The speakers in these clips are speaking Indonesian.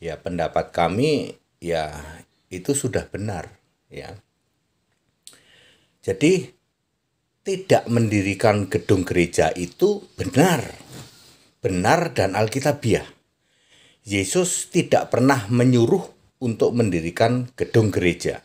ya pendapat kami ya itu sudah benar ya. Jadi tidak mendirikan gedung gereja itu benar. Benar dan alkitabiah. Yesus tidak pernah menyuruh untuk mendirikan gedung gereja.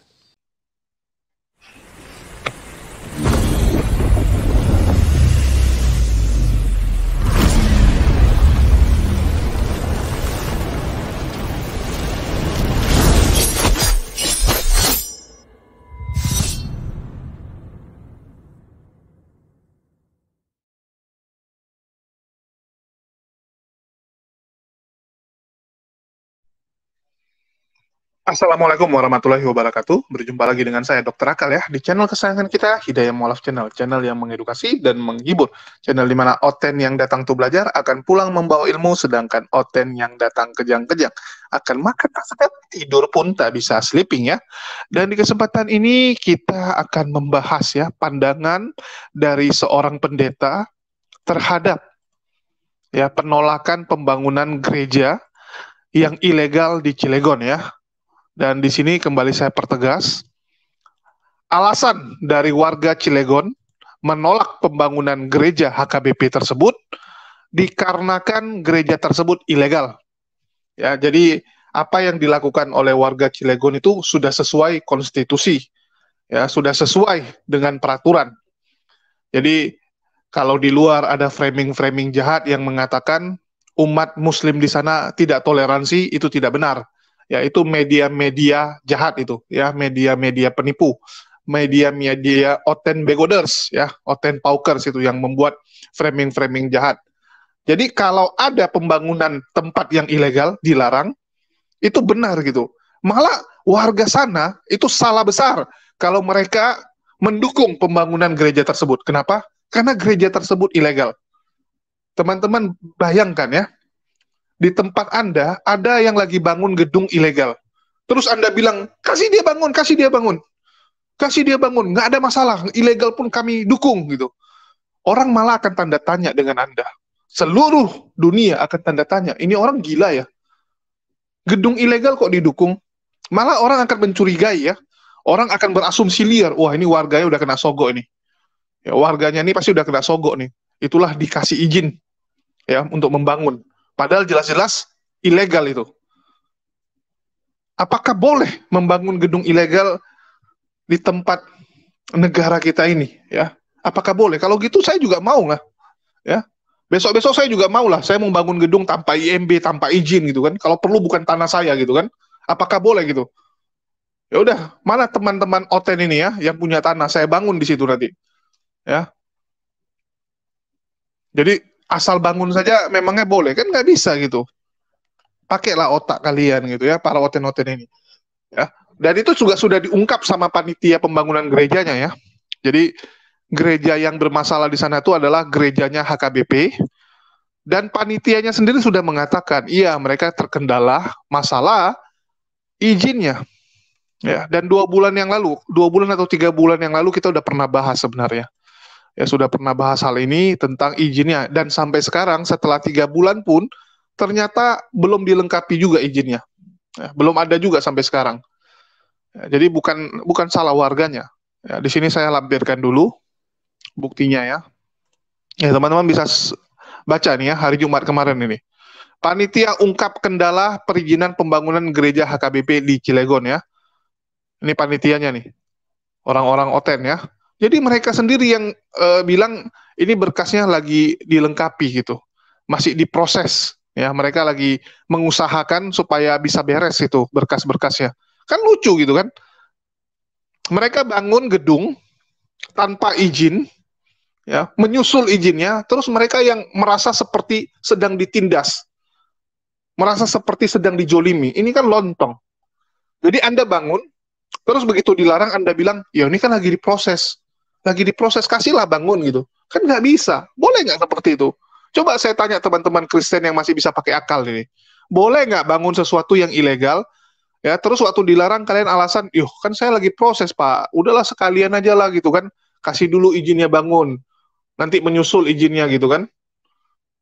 Assalamualaikum warahmatullahi wabarakatuh. Berjumpa lagi dengan saya Dr. Akal ya di channel kesayangan kita Hidayah Mualaf Channel, channel yang mengedukasi dan menghibur. Channel dimana Oten yang datang tuh belajar akan pulang membawa ilmu sedangkan Oten yang datang kejang-kejang akan makan tak tidur pun tak bisa sleeping ya. Dan di kesempatan ini kita akan membahas ya pandangan dari seorang pendeta terhadap ya penolakan pembangunan gereja yang ilegal di Cilegon ya dan di sini kembali saya pertegas, alasan dari warga Cilegon menolak pembangunan gereja HKBP tersebut dikarenakan gereja tersebut ilegal. Ya, jadi apa yang dilakukan oleh warga Cilegon itu sudah sesuai konstitusi. Ya, sudah sesuai dengan peraturan. Jadi kalau di luar ada framing-framing jahat yang mengatakan umat muslim di sana tidak toleransi itu tidak benar yaitu media-media jahat itu ya media-media penipu media-media oten begoders ya oten paukers itu yang membuat framing-framing jahat jadi kalau ada pembangunan tempat yang ilegal dilarang itu benar gitu malah warga sana itu salah besar kalau mereka mendukung pembangunan gereja tersebut kenapa karena gereja tersebut ilegal teman-teman bayangkan ya di tempat Anda ada yang lagi bangun gedung ilegal. Terus Anda bilang, kasih dia bangun, kasih dia bangun. Kasih dia bangun, nggak ada masalah. Ilegal pun kami dukung, gitu. Orang malah akan tanda tanya dengan Anda. Seluruh dunia akan tanda tanya, ini orang gila ya. Gedung ilegal kok didukung? Malah orang akan mencurigai ya. Orang akan berasumsi liar, wah ini warganya udah kena sogo ini. Ya, warganya ini pasti udah kena sogo nih. Itulah dikasih izin ya untuk membangun Padahal jelas-jelas ilegal itu. Apakah boleh membangun gedung ilegal di tempat negara kita ini? Ya, apakah boleh? Kalau gitu saya juga mau lah. Ya, besok-besok saya juga mau lah. Saya mau bangun gedung tanpa IMB, tanpa izin gitu kan. Kalau perlu bukan tanah saya gitu kan. Apakah boleh gitu? Ya udah, mana teman-teman Oten ini ya yang punya tanah saya bangun di situ nanti. Ya. Jadi asal bangun saja memangnya boleh kan nggak bisa gitu pakailah otak kalian gitu ya para oten-oten ini ya dan itu juga sudah diungkap sama panitia pembangunan gerejanya ya jadi gereja yang bermasalah di sana itu adalah gerejanya HKBP dan panitianya sendiri sudah mengatakan iya mereka terkendala masalah izinnya ya dan dua bulan yang lalu dua bulan atau tiga bulan yang lalu kita udah pernah bahas sebenarnya ya sudah pernah bahas hal ini tentang izinnya dan sampai sekarang setelah tiga bulan pun ternyata belum dilengkapi juga izinnya ya, belum ada juga sampai sekarang ya, jadi bukan bukan salah warganya ya, di sini saya lampirkan dulu buktinya ya ya teman-teman bisa baca nih ya hari Jumat kemarin ini panitia ungkap kendala perizinan pembangunan gereja HKBP di Cilegon ya ini panitianya nih orang-orang Oten ya jadi mereka sendiri yang uh, bilang ini berkasnya lagi dilengkapi gitu, masih diproses ya. Mereka lagi mengusahakan supaya bisa beres itu berkas-berkasnya. Kan lucu gitu kan? Mereka bangun gedung tanpa izin, ya menyusul izinnya. Terus mereka yang merasa seperti sedang ditindas, merasa seperti sedang dijolimi. Ini kan lontong. Jadi Anda bangun, terus begitu dilarang Anda bilang, ya ini kan lagi diproses lagi diproses kasihlah bangun gitu kan nggak bisa boleh nggak seperti itu coba saya tanya teman-teman Kristen yang masih bisa pakai akal ini boleh nggak bangun sesuatu yang ilegal ya terus waktu dilarang kalian alasan yuh kan saya lagi proses pak udahlah sekalian aja lah gitu kan kasih dulu izinnya bangun nanti menyusul izinnya gitu kan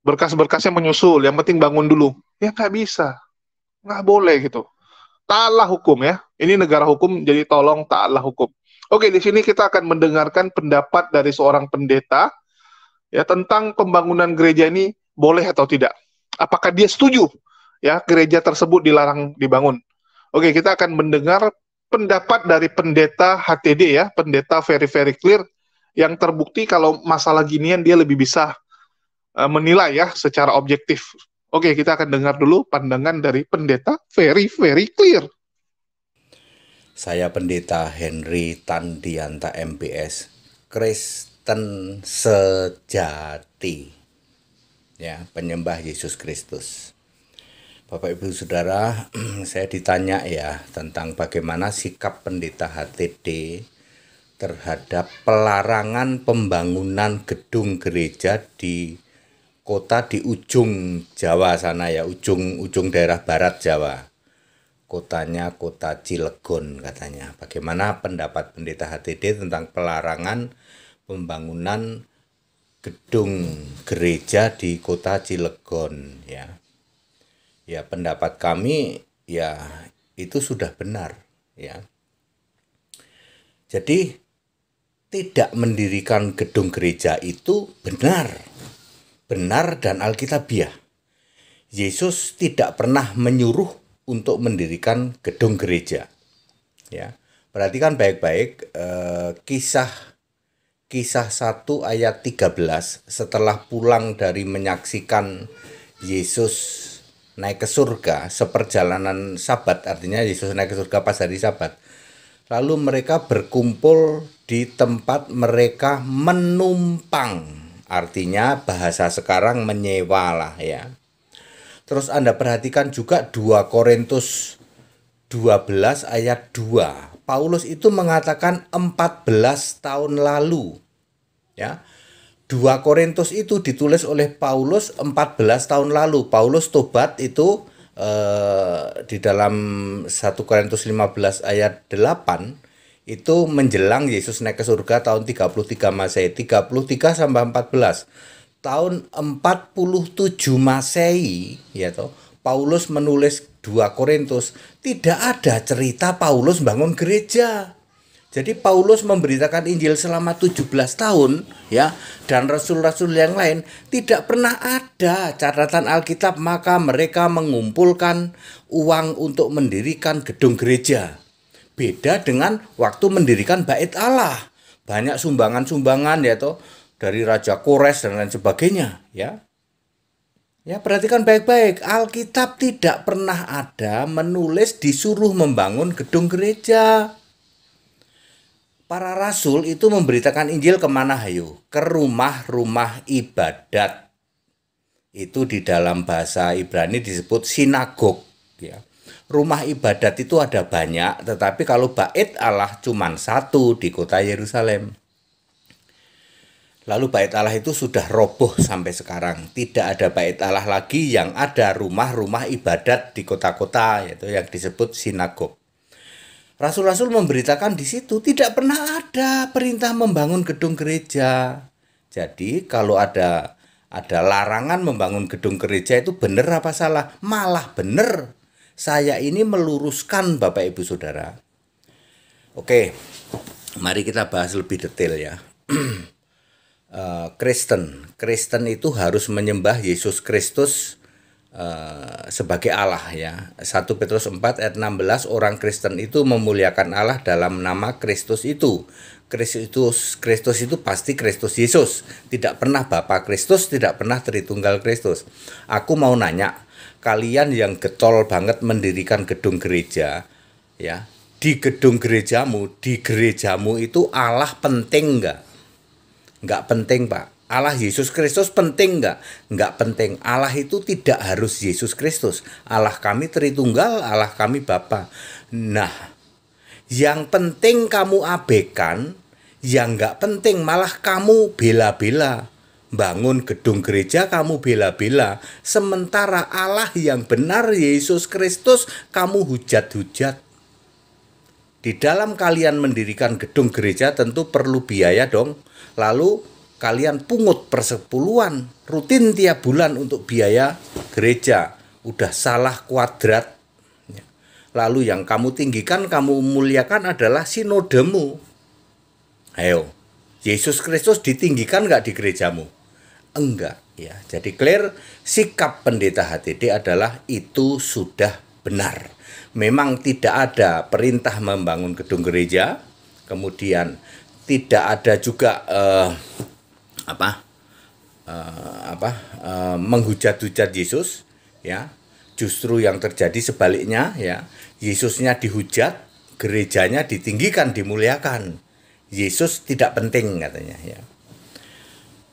berkas-berkasnya menyusul yang penting bangun dulu ya nggak bisa nggak boleh gitu taatlah hukum ya ini negara hukum jadi tolong taatlah hukum Oke, di sini kita akan mendengarkan pendapat dari seorang pendeta ya tentang pembangunan gereja ini boleh atau tidak. Apakah dia setuju ya gereja tersebut dilarang dibangun? Oke, kita akan mendengar pendapat dari pendeta HTD ya, pendeta very very clear yang terbukti kalau masalah ginian dia lebih bisa uh, menilai ya secara objektif. Oke, kita akan dengar dulu pandangan dari pendeta very very clear. Saya Pendeta Henry Tandianta MPS Kristen sejati. Ya, penyembah Yesus Kristus. Bapak Ibu Saudara, saya ditanya ya tentang bagaimana sikap pendeta HTD terhadap pelarangan pembangunan gedung gereja di kota di ujung Jawa sana ya, ujung ujung daerah barat Jawa kotanya kota Cilegon katanya. Bagaimana pendapat pendeta HTD tentang pelarangan pembangunan gedung gereja di kota Cilegon ya. Ya pendapat kami ya itu sudah benar ya. Jadi tidak mendirikan gedung gereja itu benar. Benar dan alkitabiah. Yesus tidak pernah menyuruh untuk mendirikan gedung gereja. Ya. Perhatikan baik-baik eh, kisah kisah 1 ayat 13 setelah pulang dari menyaksikan Yesus naik ke surga seperjalanan sabat artinya Yesus naik ke surga pas hari sabat lalu mereka berkumpul di tempat mereka menumpang artinya bahasa sekarang menyewa lah ya Terus Anda perhatikan juga 2 Korintus 12 ayat 2. Paulus itu mengatakan 14 tahun lalu. Ya. 2 Korintus itu ditulis oleh Paulus 14 tahun lalu. Paulus tobat itu eh, di dalam 1 Korintus 15 ayat 8 itu menjelang Yesus naik ke surga tahun 33 Masehi, 33 sampai 14 tahun 47 Masehi ya toh Paulus menulis 2 Korintus tidak ada cerita Paulus bangun gereja. Jadi Paulus memberitakan Injil selama 17 tahun ya dan rasul-rasul yang lain tidak pernah ada catatan Alkitab maka mereka mengumpulkan uang untuk mendirikan gedung gereja. Beda dengan waktu mendirikan Bait Allah. Banyak sumbangan-sumbangan ya toh dari Raja Kores dan lain sebagainya ya. Ya, perhatikan baik-baik. Alkitab tidak pernah ada menulis disuruh membangun gedung gereja. Para rasul itu memberitakan Injil kemana hayo? Ke rumah-rumah ibadat. Itu di dalam bahasa Ibrani disebut sinagog. Ya. Rumah ibadat itu ada banyak, tetapi kalau bait Allah cuma satu di kota Yerusalem. Lalu bait Allah itu sudah roboh sampai sekarang. Tidak ada bait Allah lagi yang ada rumah-rumah ibadat di kota-kota yaitu yang disebut sinagog. Rasul-rasul memberitakan di situ tidak pernah ada perintah membangun gedung gereja. Jadi kalau ada ada larangan membangun gedung gereja itu benar apa salah? Malah benar. Saya ini meluruskan Bapak Ibu Saudara. Oke. Mari kita bahas lebih detail ya. Eh, Kristen. Kristen itu harus menyembah Yesus Kristus uh, sebagai Allah ya. 1 Petrus 4 ayat 16 orang Kristen itu memuliakan Allah dalam nama Kristus itu. Kristus Kristus itu pasti Kristus Yesus. Tidak pernah Bapa Kristus, tidak pernah Tritunggal Kristus. Aku mau nanya, kalian yang getol banget mendirikan gedung gereja ya, di gedung gerejamu, di gerejamu itu Allah penting enggak? Nggak penting, Pak. Allah Yesus Kristus penting nggak? Nggak penting. Allah itu tidak harus Yesus Kristus. Allah kami Tritunggal, Allah kami Bapa. Nah, yang penting kamu abaikan, yang nggak penting malah kamu bela-bela. Bangun gedung gereja kamu bela-bela. Sementara Allah yang benar Yesus Kristus kamu hujat-hujat. Di dalam kalian mendirikan gedung gereja tentu perlu biaya dong. Lalu kalian pungut persepuluhan rutin tiap bulan untuk biaya gereja. Udah salah kuadrat. Lalu yang kamu tinggikan, kamu muliakan adalah sinodemu. Ayo, Yesus Kristus ditinggikan nggak di gerejamu? Enggak. Ya, jadi clear sikap pendeta HTD adalah itu sudah benar memang tidak ada perintah membangun gedung gereja, kemudian tidak ada juga eh, apa eh, apa eh, menghujat-hujat Yesus, ya. Justru yang terjadi sebaliknya, ya. Yesusnya dihujat, gerejanya ditinggikan, dimuliakan. Yesus tidak penting katanya, ya.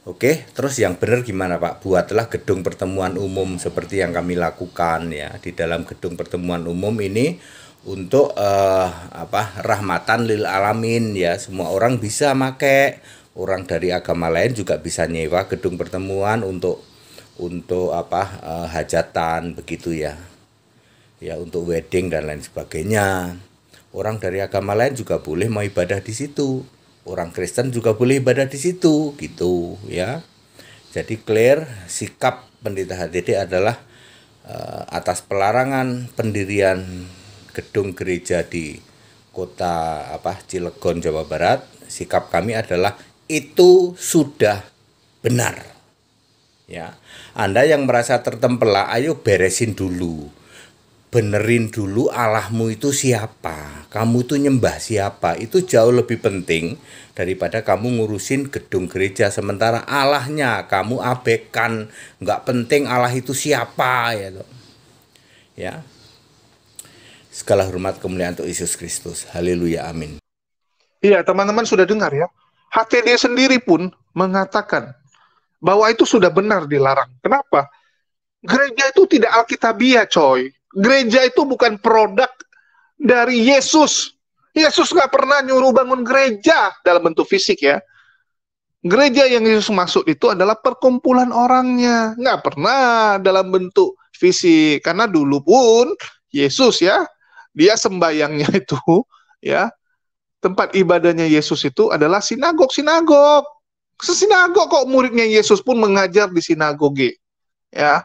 Oke, terus yang benar gimana Pak? Buatlah gedung pertemuan umum seperti yang kami lakukan ya di dalam gedung pertemuan umum ini untuk eh, apa rahmatan lil alamin ya semua orang bisa make orang dari agama lain juga bisa nyewa gedung pertemuan untuk untuk apa eh, hajatan begitu ya ya untuk wedding dan lain sebagainya orang dari agama lain juga boleh mau ibadah di situ orang Kristen juga boleh ibadah di situ gitu ya. Jadi clear sikap pendeta HTD adalah uh, atas pelarangan pendirian gedung gereja di kota apa Cilegon Jawa Barat. Sikap kami adalah itu sudah benar. Ya. Anda yang merasa tertempelak ayo beresin dulu benerin dulu Allahmu itu siapa, kamu tuh nyembah siapa, itu jauh lebih penting daripada kamu ngurusin gedung gereja sementara Allahnya kamu abaikan, nggak penting Allah itu siapa ya Ya. Segala hormat kemuliaan untuk Yesus Kristus. Haleluya, amin. Iya, teman-teman sudah dengar ya. HTD sendiri pun mengatakan bahwa itu sudah benar dilarang. Kenapa? Gereja itu tidak alkitabiah, coy gereja itu bukan produk dari Yesus. Yesus nggak pernah nyuruh bangun gereja dalam bentuk fisik ya. Gereja yang Yesus masuk itu adalah perkumpulan orangnya, nggak pernah dalam bentuk fisik. Karena dulu pun Yesus ya, dia sembayangnya itu ya tempat ibadahnya Yesus itu adalah sinagog sinagog. Sesinagog kok muridnya Yesus pun mengajar di sinagoge. Ya,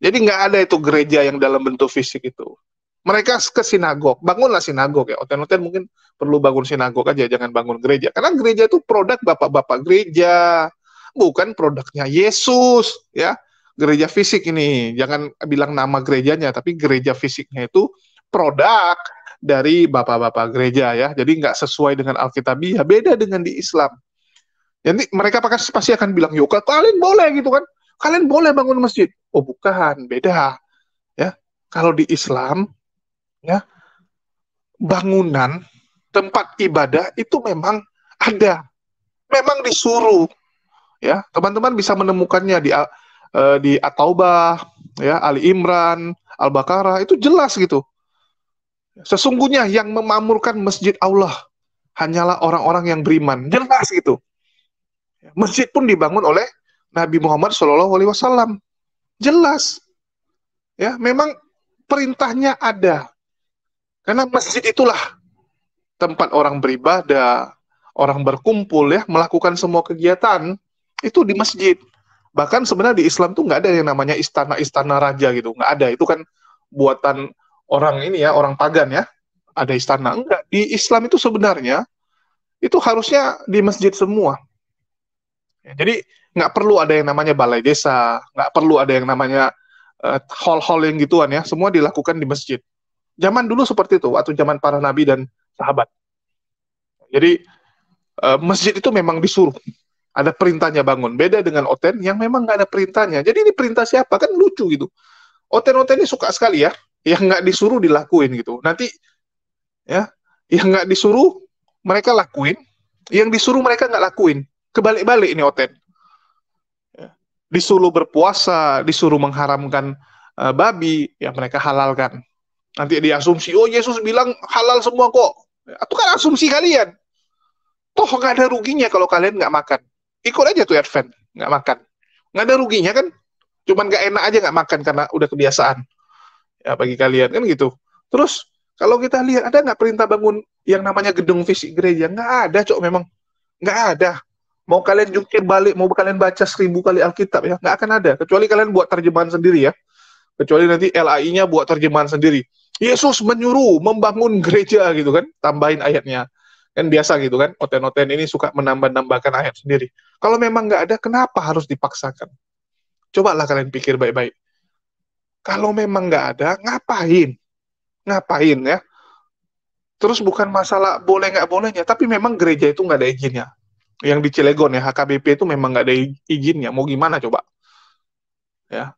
jadi nggak ada itu gereja yang dalam bentuk fisik itu. Mereka ke sinagog, bangunlah sinagog ya. Oten-oten mungkin perlu bangun sinagog aja, jangan bangun gereja. Karena gereja itu produk bapak-bapak gereja, bukan produknya Yesus ya. Gereja fisik ini, jangan bilang nama gerejanya, tapi gereja fisiknya itu produk dari bapak-bapak gereja ya. Jadi nggak sesuai dengan Alkitabiah, beda dengan di Islam. Jadi mereka pasti akan bilang, yuk kalian boleh gitu kan kalian boleh bangun masjid. Oh bukan, beda. Ya, kalau di Islam, ya bangunan tempat ibadah itu memang ada, memang disuruh. Ya, teman-teman bisa menemukannya di eh, di At-Taubah, ya Ali Imran, Al-Baqarah itu jelas gitu. Sesungguhnya yang memamurkan masjid Allah hanyalah orang-orang yang beriman, jelas gitu. Ya, masjid pun dibangun oleh Nabi Muhammad Shallallahu Alaihi Wasallam. Jelas, ya memang perintahnya ada, karena masjid itulah tempat orang beribadah, orang berkumpul ya, melakukan semua kegiatan itu di masjid. Bahkan sebenarnya di Islam tuh nggak ada yang namanya istana-istana raja gitu, nggak ada. Itu kan buatan orang ini ya, orang pagan ya. Ada istana enggak? Di Islam itu sebenarnya itu harusnya di masjid semua. Jadi nggak perlu ada yang namanya balai desa, nggak perlu ada yang namanya eh, hall-hall uh, yang gituan ya, semua dilakukan di masjid. Zaman dulu seperti itu, waktu zaman para nabi dan sahabat. Jadi uh, masjid itu memang disuruh, ada perintahnya bangun. Beda dengan oten yang memang nggak ada perintahnya. Jadi ini perintah siapa? Kan lucu gitu. Oten-oten ini suka sekali ya, yang nggak disuruh dilakuin gitu. Nanti ya, yang nggak disuruh mereka lakuin, yang disuruh mereka nggak lakuin kebalik-balik ini Oten. Ya. Disuruh berpuasa, disuruh mengharamkan uh, babi, ya mereka halalkan. Nanti diasumsi, oh Yesus bilang halal semua kok. Ya, itu kan asumsi kalian. Toh nggak ada ruginya kalau kalian nggak makan. Ikut aja tuh Advent, nggak makan. Nggak ada ruginya kan? Cuman nggak enak aja nggak makan karena udah kebiasaan. Ya bagi kalian kan gitu. Terus kalau kita lihat ada nggak perintah bangun yang namanya gedung fisik gereja? Nggak ada, cok memang. Nggak ada. Mau kalian jungkir balik, mau kalian baca seribu kali Alkitab ya, nggak akan ada. Kecuali kalian buat terjemahan sendiri ya. Kecuali nanti LAI-nya buat terjemahan sendiri. Yesus menyuruh membangun gereja gitu kan, tambahin ayatnya. Kan biasa gitu kan, oten-oten ini suka menambah-nambahkan ayat sendiri. Kalau memang nggak ada, kenapa harus dipaksakan? Cobalah kalian pikir baik-baik. Kalau memang nggak ada, ngapain? Ngapain ya? Terus bukan masalah boleh nggak bolehnya, tapi memang gereja itu nggak ada izinnya yang di Cilegon ya HKBP itu memang nggak ada izinnya mau gimana coba ya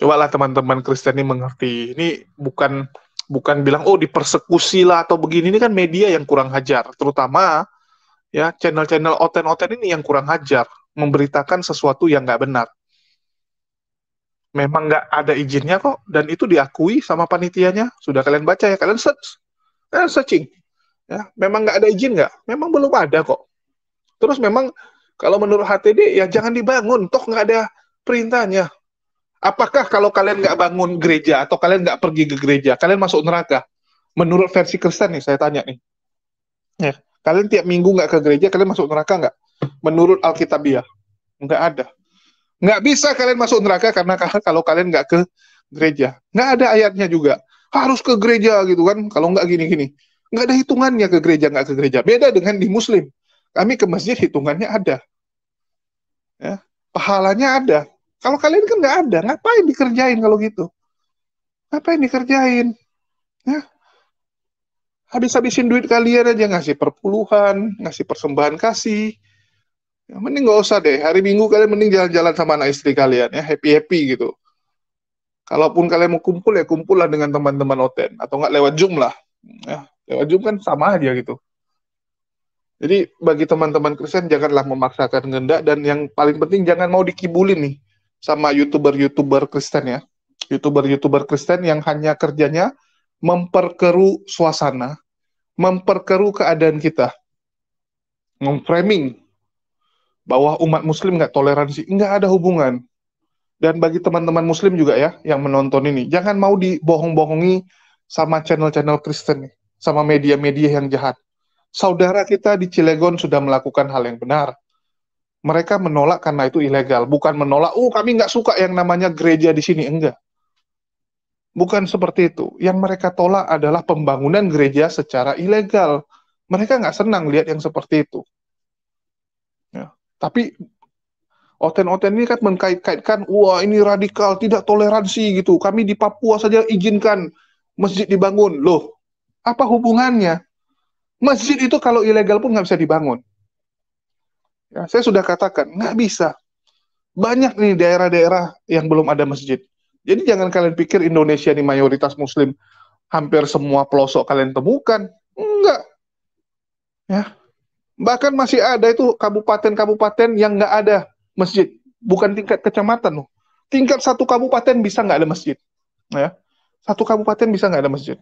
cobalah teman-teman Kristen ini mengerti ini bukan bukan bilang oh dipersekusi lah atau begini ini kan media yang kurang hajar terutama ya channel-channel oten-oten ini yang kurang hajar memberitakan sesuatu yang nggak benar memang nggak ada izinnya kok dan itu diakui sama panitianya sudah kalian baca ya kalian search kalian searching ya memang nggak ada izin nggak memang belum ada kok Terus memang kalau menurut HTD ya jangan dibangun, toh nggak ada perintahnya. Apakah kalau kalian nggak bangun gereja atau kalian nggak pergi ke gereja, kalian masuk neraka? Menurut versi Kristen nih, saya tanya nih. Ya, kalian tiap minggu nggak ke gereja, kalian masuk neraka nggak? Menurut Alkitabiah, nggak ada. Nggak bisa kalian masuk neraka karena kalau kalian nggak ke gereja. Nggak ada ayatnya juga. Harus ke gereja gitu kan, kalau nggak gini-gini. Nggak ada hitungannya ke gereja, nggak ke gereja. Beda dengan di Muslim. Kami ke masjid hitungannya ada. Ya, pahalanya ada. Kalau kalian kan nggak ada, ngapain dikerjain kalau gitu? Ngapain dikerjain? Ya, habis-habisin duit kalian aja ngasih perpuluhan, ngasih persembahan kasih. Ya, mending nggak usah deh. Hari Minggu kalian mending jalan-jalan sama anak istri kalian ya, happy-happy gitu. Kalaupun kalian mau kumpul ya kumpul lah dengan teman-teman Oten atau nggak lewat Zoom lah. Ya, lewat Zoom kan sama aja gitu. Jadi bagi teman-teman Kristen janganlah memaksakan kehendak dan yang paling penting jangan mau dikibulin nih sama youtuber-youtuber Kristen ya. Youtuber-youtuber Kristen yang hanya kerjanya memperkeruh suasana, memperkeruh keadaan kita, memframing bahwa umat Muslim nggak toleransi, nggak ada hubungan. Dan bagi teman-teman Muslim juga ya yang menonton ini, jangan mau dibohong-bohongi sama channel-channel Kristen, sama media-media yang jahat Saudara kita di Cilegon sudah melakukan hal yang benar. Mereka menolak karena itu ilegal, bukan menolak, oh kami nggak suka yang namanya gereja di sini, enggak. Bukan seperti itu. Yang mereka tolak adalah pembangunan gereja secara ilegal. Mereka nggak senang lihat yang seperti itu. Ya. Tapi Oten-oten ini kan mengkait-kaitkan, wah ini radikal, tidak toleransi gitu. Kami di Papua saja izinkan masjid dibangun. Loh, apa hubungannya? Masjid itu kalau ilegal pun nggak bisa dibangun. Ya, saya sudah katakan, nggak bisa. Banyak nih daerah-daerah yang belum ada masjid. Jadi jangan kalian pikir Indonesia ini mayoritas muslim. Hampir semua pelosok kalian temukan. Enggak. Ya. Bahkan masih ada itu kabupaten-kabupaten yang nggak ada masjid. Bukan tingkat kecamatan loh. Tingkat satu kabupaten bisa nggak ada masjid. Ya. Satu kabupaten bisa nggak ada masjid.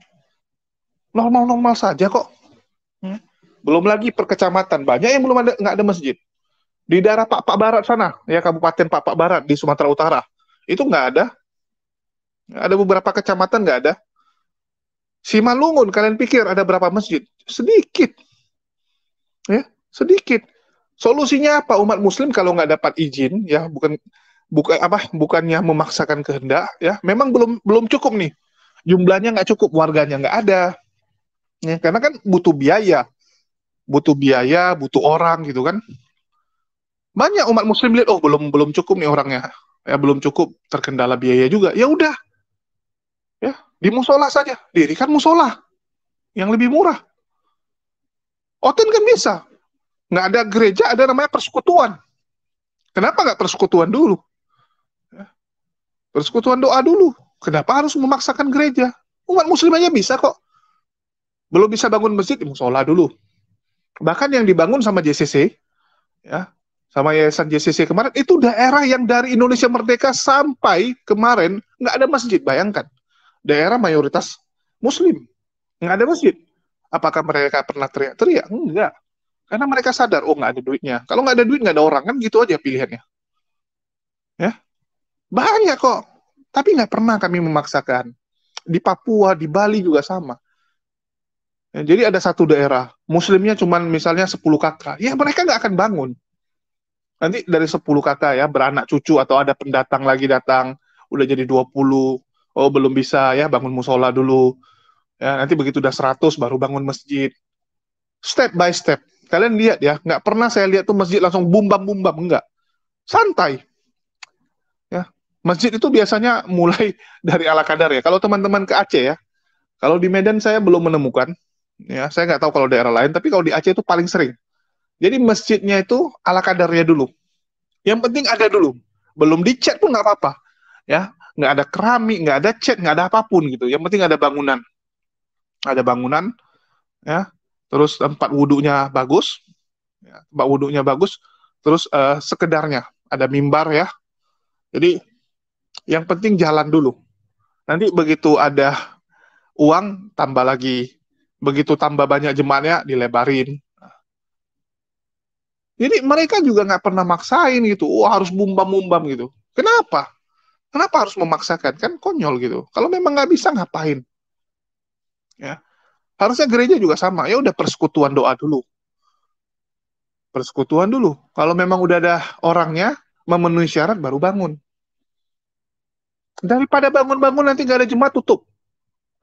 Normal-normal saja kok Hmm? Belum lagi per kecamatan banyak yang belum ada nggak ada masjid di daerah Pak Pak Barat sana ya Kabupaten Pak Pak Barat di Sumatera Utara itu nggak ada ada beberapa kecamatan nggak ada Simalungun kalian pikir ada berapa masjid sedikit ya sedikit solusinya apa umat Muslim kalau nggak dapat izin ya bukan bukan apa bukannya memaksakan kehendak ya memang belum belum cukup nih jumlahnya nggak cukup warganya nggak ada ya, karena kan butuh biaya butuh biaya butuh orang gitu kan banyak umat muslim lihat oh belum belum cukup nih orangnya ya belum cukup terkendala biaya juga ya udah ya di musola saja dirikan musola yang lebih murah Oten kan bisa nggak ada gereja ada namanya persekutuan kenapa nggak persekutuan dulu ya. persekutuan doa dulu kenapa harus memaksakan gereja umat muslim aja bisa kok belum bisa bangun masjid musola dulu bahkan yang dibangun sama JCC ya sama yayasan JCC kemarin itu daerah yang dari Indonesia Merdeka sampai kemarin nggak ada masjid bayangkan daerah mayoritas Muslim nggak ada masjid apakah mereka pernah teriak-teriak enggak karena mereka sadar oh nggak ada duitnya kalau nggak ada duit nggak ada orang kan gitu aja pilihannya ya banyak kok tapi nggak pernah kami memaksakan di Papua di Bali juga sama Ya, jadi ada satu daerah, muslimnya cuma misalnya 10 kakak, Ya mereka nggak akan bangun. Nanti dari 10 kakak ya, beranak cucu atau ada pendatang lagi datang, udah jadi 20, oh belum bisa ya bangun musola dulu. Ya, nanti begitu udah 100 baru bangun masjid. Step by step. Kalian lihat ya, nggak pernah saya lihat tuh masjid langsung bumbam-bumbam, enggak. Santai. Ya, masjid itu biasanya mulai dari ala kadar ya. Kalau teman-teman ke Aceh ya, kalau di Medan saya belum menemukan, Ya, saya nggak tahu kalau daerah lain, tapi kalau di Aceh itu paling sering. Jadi masjidnya itu ala kadarnya dulu. Yang penting ada dulu. Belum dicat pun nggak apa-apa. Ya, nggak ada keramik, nggak ada cat, nggak ada apapun gitu. Yang penting ada bangunan. Ada bangunan, ya. Terus tempat wudhunya bagus, ya, tempat wudhunya bagus. Terus uh, sekedarnya ada mimbar ya. Jadi yang penting jalan dulu. Nanti begitu ada uang tambah lagi begitu tambah banyak jemaatnya dilebarin jadi mereka juga nggak pernah maksain gitu oh harus bumbam-bumbam gitu kenapa kenapa harus memaksakan kan konyol gitu kalau memang nggak bisa ngapain ya harusnya gereja juga sama ya udah persekutuan doa dulu persekutuan dulu kalau memang udah ada orangnya memenuhi syarat baru bangun daripada bangun-bangun nanti gak ada jemaat tutup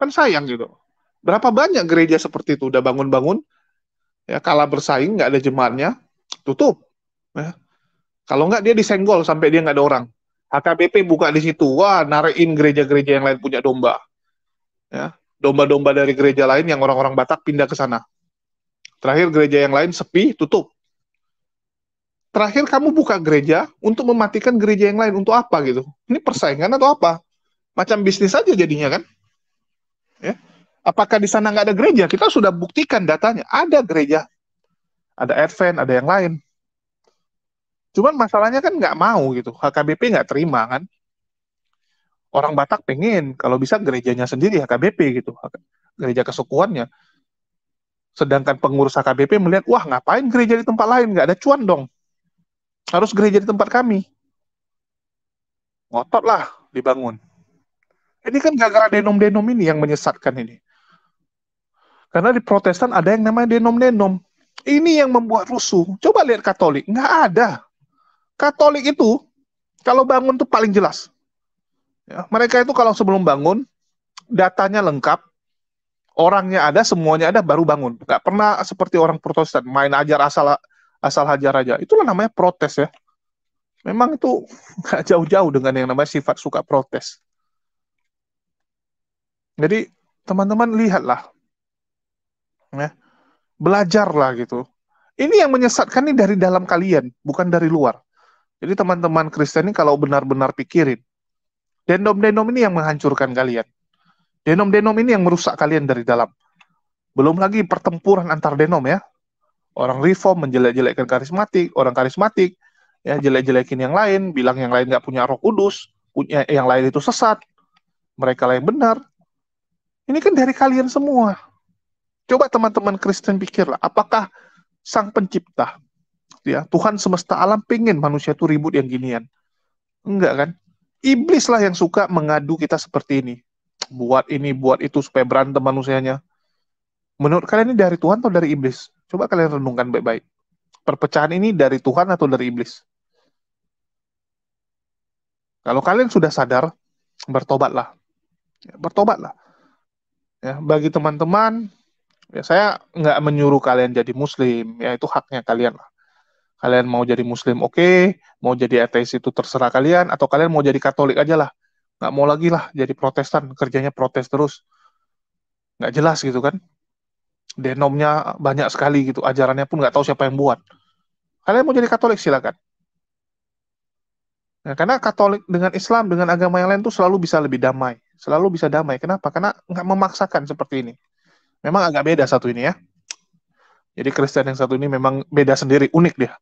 kan sayang gitu Berapa banyak gereja seperti itu udah bangun-bangun, ya kalah bersaing, nggak ada jemaatnya, tutup. Ya. Kalau nggak dia disenggol sampai dia nggak ada orang. HKBP buka di situ, wah narein gereja-gereja yang lain punya domba. Ya, domba-domba dari gereja lain yang orang-orang Batak pindah ke sana. Terakhir gereja yang lain sepi, tutup. Terakhir kamu buka gereja untuk mematikan gereja yang lain untuk apa gitu? Ini persaingan atau apa? Macam bisnis aja jadinya kan? Ya. Apakah di sana nggak ada gereja? Kita sudah buktikan datanya, ada gereja, ada Advent, ada yang lain. Cuman masalahnya kan nggak mau gitu, HKBP nggak terima kan. Orang Batak pengen kalau bisa gerejanya sendiri HKBP gitu, gereja kesukuannya. Sedangkan pengurus HKBP melihat, wah ngapain gereja di tempat lain, nggak ada cuan dong. Harus gereja di tempat kami. Ngotot lah dibangun. Ini kan gara-gara denom-denom ini yang menyesatkan ini. Karena di Protestan ada yang namanya denom-denom. Ini yang membuat rusuh. Coba lihat Katolik, nggak ada. Katolik itu kalau bangun tuh paling jelas. Ya, mereka itu kalau sebelum bangun datanya lengkap, orangnya ada, semuanya ada, baru bangun. Gak pernah seperti orang Protestan main ajar asal asal hajar aja. Itulah namanya protes ya. Memang itu nggak jauh-jauh dengan yang namanya sifat suka protes. Jadi teman-teman lihatlah ya belajarlah gitu ini yang menyesatkan ini dari dalam kalian bukan dari luar jadi teman-teman Kristen ini kalau benar-benar pikirin denom-denom ini yang menghancurkan kalian denom-denom ini yang merusak kalian dari dalam belum lagi pertempuran antar denom ya orang reform menjelek-jelekkan karismatik orang karismatik ya jelek-jelekin yang lain bilang yang lain nggak punya roh kudus punya yang lain itu sesat mereka lain benar ini kan dari kalian semua Coba teman-teman Kristen pikirlah, apakah sang pencipta, ya Tuhan semesta alam pingin manusia itu ribut yang ginian? Enggak kan? Iblislah yang suka mengadu kita seperti ini. Buat ini, buat itu, supaya berantem manusianya. Menurut kalian ini dari Tuhan atau dari iblis? Coba kalian renungkan baik-baik. Perpecahan ini dari Tuhan atau dari iblis? Kalau kalian sudah sadar, bertobatlah. Ya, bertobatlah. Ya, bagi teman-teman Ya, saya nggak menyuruh kalian jadi muslim, ya itu haknya kalian lah. Kalian mau jadi muslim oke, okay. mau jadi ateis itu terserah kalian, atau kalian mau jadi katolik aja lah. Nggak mau lagi lah jadi protestan, kerjanya protes terus. Nggak jelas gitu kan. Denomnya banyak sekali gitu, ajarannya pun nggak tahu siapa yang buat. Kalian mau jadi katolik silakan. Nah, karena Katolik dengan Islam, dengan agama yang lain tuh selalu bisa lebih damai, selalu bisa damai. Kenapa? Karena nggak memaksakan seperti ini. Memang agak beda satu ini ya. Jadi Kristen yang satu ini memang beda sendiri, unik dia.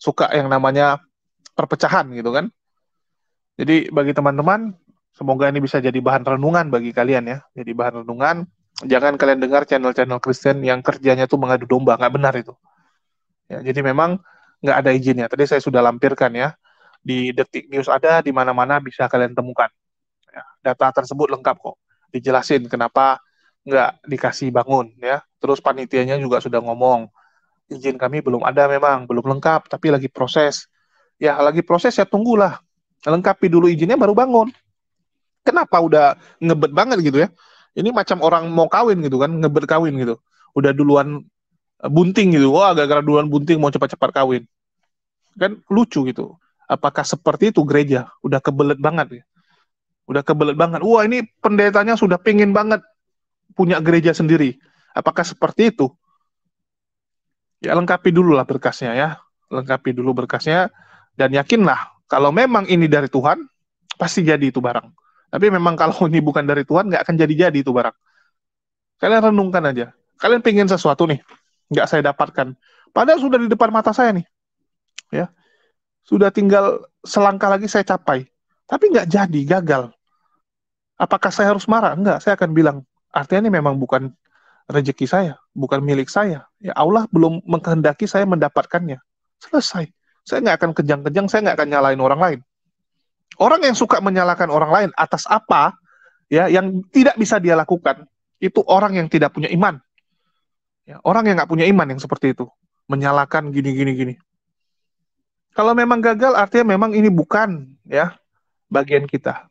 Suka yang namanya perpecahan gitu kan. Jadi bagi teman-teman, semoga ini bisa jadi bahan renungan bagi kalian ya. Jadi bahan renungan, jangan kalian dengar channel-channel Kristen yang kerjanya tuh mengadu domba, nggak benar itu. Ya, jadi memang nggak ada izinnya. Tadi saya sudah lampirkan ya di Detik News ada di mana-mana bisa kalian temukan. Ya, data tersebut lengkap kok. Dijelasin kenapa nggak dikasih bangun ya. Terus panitianya juga sudah ngomong izin kami belum ada memang, belum lengkap, tapi lagi proses. Ya lagi proses ya tunggulah. Lengkapi dulu izinnya baru bangun. Kenapa udah ngebet banget gitu ya? Ini macam orang mau kawin gitu kan, ngebet kawin gitu. Udah duluan eh, bunting gitu. Wah, oh, agak gara duluan bunting mau cepat-cepat kawin. Kan lucu gitu. Apakah seperti itu gereja? Udah kebelet banget ya. Udah kebelet banget. Wah, ini pendetanya sudah pingin banget punya gereja sendiri. Apakah seperti itu? Ya lengkapi dulu lah berkasnya ya. Lengkapi dulu berkasnya dan yakinlah kalau memang ini dari Tuhan pasti jadi itu barang. Tapi memang kalau ini bukan dari Tuhan nggak akan jadi-jadi itu barang. Kalian renungkan aja. Kalian pengen sesuatu nih, nggak saya dapatkan. Padahal sudah di depan mata saya nih, ya sudah tinggal selangkah lagi saya capai. Tapi nggak jadi, gagal. Apakah saya harus marah? Enggak, saya akan bilang, artinya ini memang bukan rezeki saya, bukan milik saya. Ya Allah belum mengkehendaki saya mendapatkannya. Selesai. Saya nggak akan kejang-kejang, saya nggak akan nyalain orang lain. Orang yang suka menyalahkan orang lain atas apa ya yang tidak bisa dia lakukan itu orang yang tidak punya iman. Ya, orang yang nggak punya iman yang seperti itu menyalahkan gini-gini gini. Kalau memang gagal artinya memang ini bukan ya bagian kita.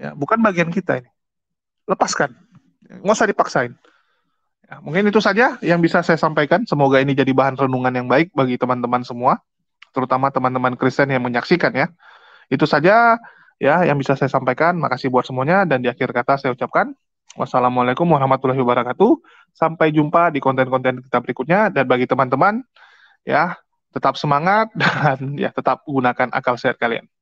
Ya, bukan bagian kita ini lepaskan nggak usah dipaksain ya, mungkin itu saja yang bisa saya sampaikan semoga ini jadi bahan renungan yang baik bagi teman-teman semua terutama teman-teman Kristen yang menyaksikan ya itu saja ya yang bisa saya sampaikan makasih buat semuanya dan di akhir kata saya ucapkan wassalamualaikum warahmatullahi wabarakatuh sampai jumpa di konten-konten kita berikutnya dan bagi teman-teman ya tetap semangat dan ya tetap gunakan akal sehat kalian